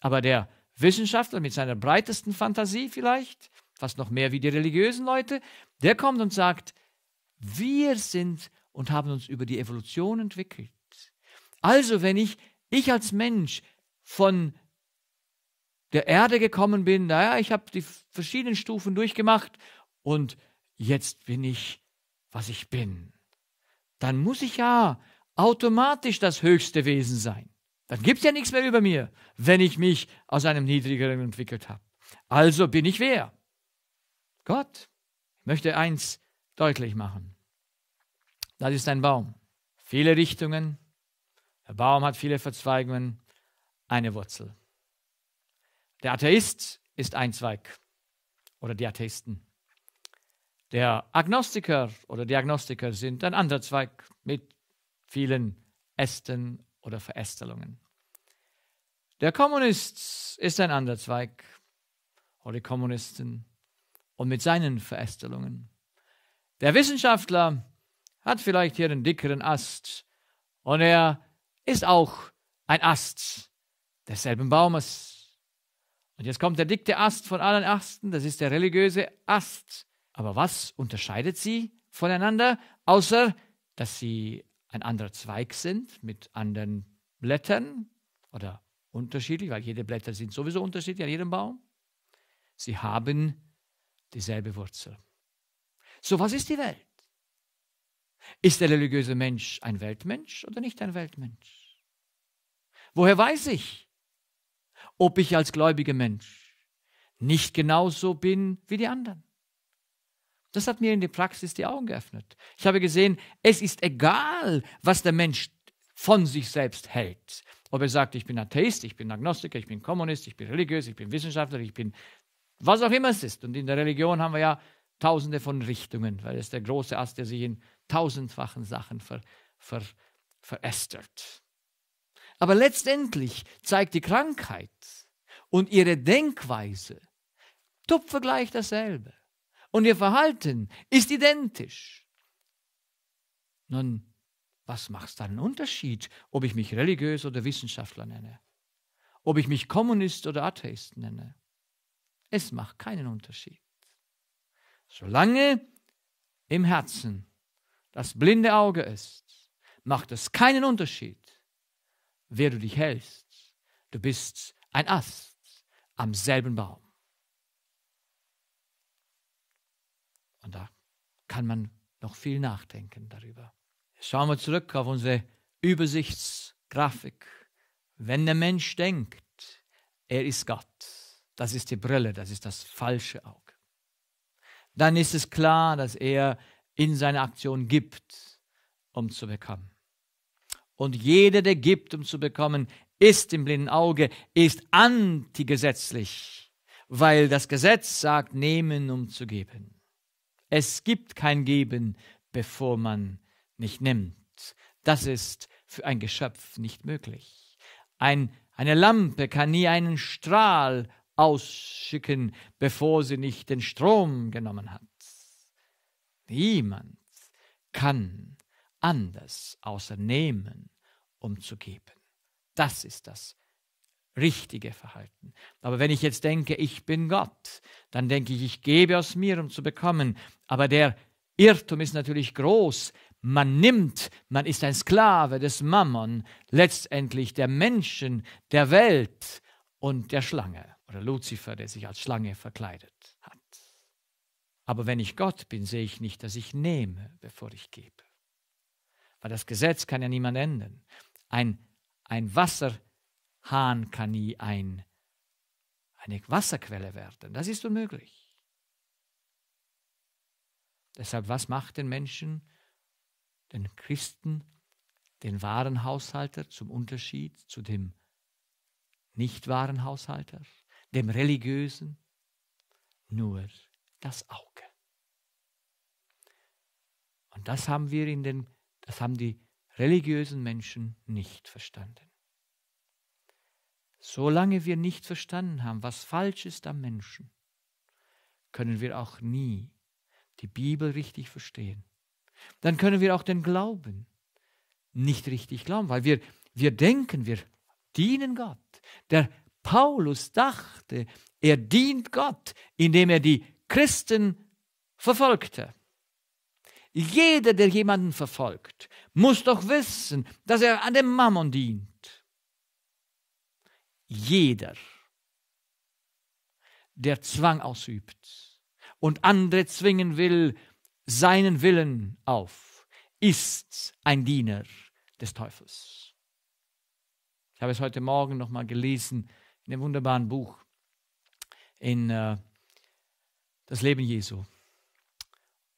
Aber der Wissenschaftler mit seiner breitesten Fantasie vielleicht, fast noch mehr wie die religiösen Leute, der kommt und sagt, wir sind und haben uns über die Evolution entwickelt. Also wenn ich, ich als Mensch von der Erde gekommen bin, naja, ich habe die verschiedenen Stufen durchgemacht und jetzt bin ich, was ich bin, dann muss ich ja automatisch das höchste Wesen sein. Dann gibt es ja nichts mehr über mir, wenn ich mich aus einem niedrigeren entwickelt habe. Also bin ich wer? Gott. Ich möchte eins deutlich machen. Das ist ein Baum. Viele Richtungen, der Baum hat viele Verzweigungen, eine Wurzel. Der Atheist ist ein Zweig oder die Atheisten. Der Agnostiker oder die Agnostiker sind ein anderer Zweig mit vielen Ästen oder Verästelungen. Der Kommunist ist ein anderer Zweig oder die Kommunisten und mit seinen Verästelungen. Der Wissenschaftler hat vielleicht hier einen dickeren Ast und er ist auch ein Ast desselben Baumes. Und jetzt kommt der dickte Ast von allen Asten, das ist der religiöse Ast. Aber was unterscheidet sie voneinander, außer dass sie ein anderer Zweig sind mit anderen Blättern oder unterschiedlich, weil jede Blätter sind sowieso unterschiedlich an jedem Baum. Sie haben dieselbe Wurzel. So, was ist die Welt? Ist der religiöse Mensch ein Weltmensch oder nicht ein Weltmensch? Woher weiß ich, ob ich als gläubiger Mensch nicht genauso bin wie die anderen? Das hat mir in der Praxis die Augen geöffnet. Ich habe gesehen, es ist egal, was der Mensch von sich selbst hält. Ob er sagt, ich bin Atheist, ich bin Agnostiker, ich bin Kommunist, ich bin religiös, ich bin Wissenschaftler, ich bin was auch immer es ist. Und in der Religion haben wir ja tausende von Richtungen, weil es der große Ast, der sich in tausendfachen Sachen ver, ver, verästert. Aber letztendlich zeigt die Krankheit und ihre Denkweise tupfer dasselbe. Und ihr Verhalten ist identisch. Nun, was macht da einen Unterschied, ob ich mich religiös oder Wissenschaftler nenne? Ob ich mich Kommunist oder Atheist nenne? Es macht keinen Unterschied. Solange im Herzen das blinde Auge ist, macht es keinen Unterschied, wer du dich hältst. Du bist ein Ast am selben Baum. Und da kann man noch viel nachdenken darüber. Schauen wir zurück auf unsere Übersichtsgrafik. Wenn der Mensch denkt, er ist Gott, das ist die Brille, das ist das falsche Auge dann ist es klar, dass er in seine Aktion gibt, um zu bekommen. Und jeder, der gibt, um zu bekommen, ist im blinden Auge, ist antigesetzlich, weil das Gesetz sagt, nehmen, um zu geben. Es gibt kein Geben, bevor man nicht nimmt. Das ist für ein Geschöpf nicht möglich. Ein, eine Lampe kann nie einen Strahl ausschicken, bevor sie nicht den Strom genommen hat. Niemand kann anders außer nehmen, um zu geben. Das ist das richtige Verhalten. Aber wenn ich jetzt denke, ich bin Gott, dann denke ich, ich gebe aus mir, um zu bekommen. Aber der Irrtum ist natürlich groß. Man nimmt, man ist ein Sklave des Mammon, letztendlich der Menschen, der Welt und der Schlange oder Luzifer, der sich als Schlange verkleidet hat. Aber wenn ich Gott bin, sehe ich nicht, dass ich nehme, bevor ich gebe. Weil das Gesetz kann ja niemand ändern. Ein, ein Wasserhahn kann nie ein, eine Wasserquelle werden. Das ist unmöglich. Deshalb, was macht den Menschen, den Christen, den wahren Haushalter zum Unterschied zu dem nicht wahren Haushalter? dem Religiösen nur das Auge. Und das haben wir in den, das haben die religiösen Menschen nicht verstanden. Solange wir nicht verstanden haben, was falsch ist am Menschen, können wir auch nie die Bibel richtig verstehen. Dann können wir auch den Glauben nicht richtig glauben, weil wir, wir denken, wir dienen Gott. Der Paulus dachte, er dient Gott, indem er die Christen verfolgte. Jeder, der jemanden verfolgt, muss doch wissen, dass er an dem Mammon dient. Jeder, der Zwang ausübt und andere zwingen will, seinen Willen auf, ist ein Diener des Teufels. Ich habe es heute Morgen nochmal gelesen, in dem wunderbaren Buch, in äh, das Leben Jesu.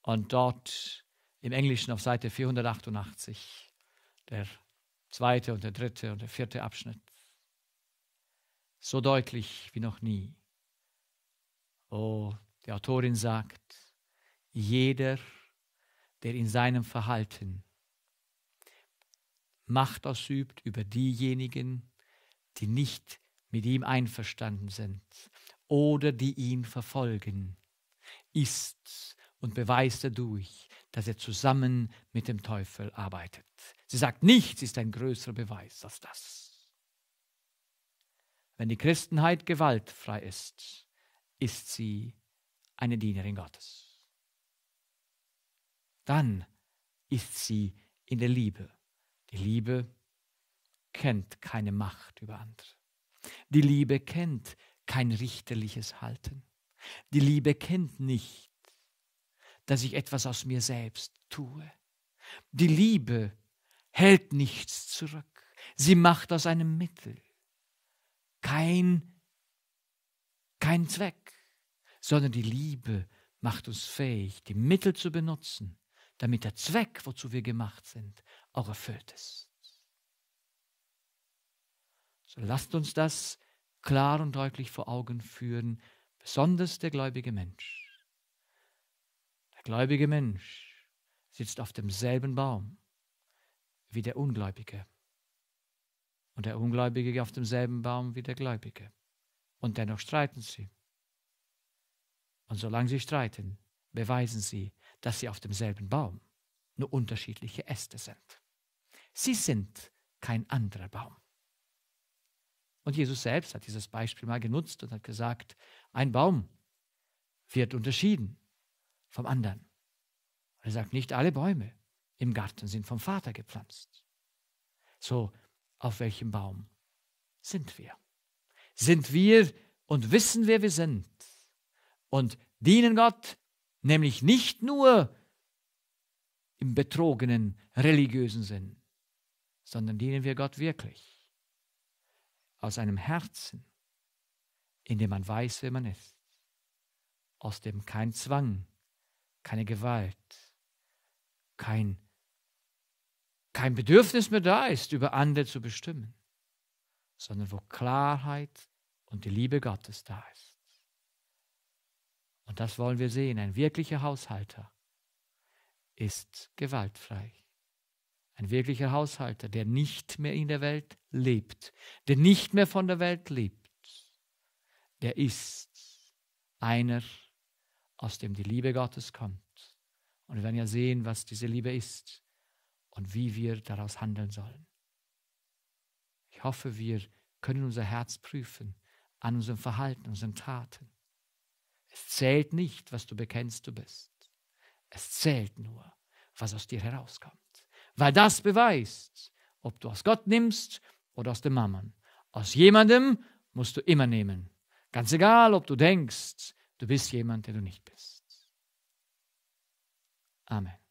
Und dort im Englischen auf Seite 488, der zweite und der dritte und der vierte Abschnitt, so deutlich wie noch nie. Oh, die Autorin sagt, jeder, der in seinem Verhalten Macht ausübt über diejenigen, die nicht mit ihm einverstanden sind oder die ihn verfolgen, ist und beweist dadurch, dass er zusammen mit dem Teufel arbeitet. Sie sagt, nichts ist ein größerer Beweis als das. Wenn die Christenheit gewaltfrei ist, ist sie eine Dienerin Gottes. Dann ist sie in der Liebe. Die Liebe kennt keine Macht über andere. Die Liebe kennt kein richterliches Halten. Die Liebe kennt nicht, dass ich etwas aus mir selbst tue. Die Liebe hält nichts zurück. Sie macht aus einem Mittel kein, kein Zweck, sondern die Liebe macht uns fähig, die Mittel zu benutzen, damit der Zweck, wozu wir gemacht sind, auch erfüllt ist. So lasst uns das klar und deutlich vor Augen führen, besonders der gläubige Mensch. Der gläubige Mensch sitzt auf demselben Baum wie der Ungläubige und der Ungläubige auf demselben Baum wie der Gläubige. Und dennoch streiten sie. Und solange sie streiten, beweisen sie, dass sie auf demselben Baum nur unterschiedliche Äste sind. Sie sind kein anderer Baum. Und Jesus selbst hat dieses Beispiel mal genutzt und hat gesagt, ein Baum wird unterschieden vom anderen. Und er sagt, nicht alle Bäume im Garten sind vom Vater gepflanzt. So, auf welchem Baum sind wir? Sind wir und wissen, wer wir sind und dienen Gott, nämlich nicht nur im betrogenen religiösen Sinn, sondern dienen wir Gott wirklich aus einem Herzen, in dem man weiß, wer man ist, aus dem kein Zwang, keine Gewalt, kein, kein Bedürfnis mehr da ist, über andere zu bestimmen, sondern wo Klarheit und die Liebe Gottes da ist. Und das wollen wir sehen. Ein wirklicher Haushalter ist gewaltfrei. Ein wirklicher Haushalter, der nicht mehr in der Welt lebt, der nicht mehr von der Welt lebt, der ist einer, aus dem die Liebe Gottes kommt. Und wir werden ja sehen, was diese Liebe ist und wie wir daraus handeln sollen. Ich hoffe, wir können unser Herz prüfen an unserem Verhalten, unseren Taten. Es zählt nicht, was du bekennst, du bist. Es zählt nur, was aus dir herauskommt weil das beweist, ob du aus Gott nimmst oder aus dem Mammon. Aus jemandem musst du immer nehmen. Ganz egal, ob du denkst, du bist jemand, der du nicht bist. Amen.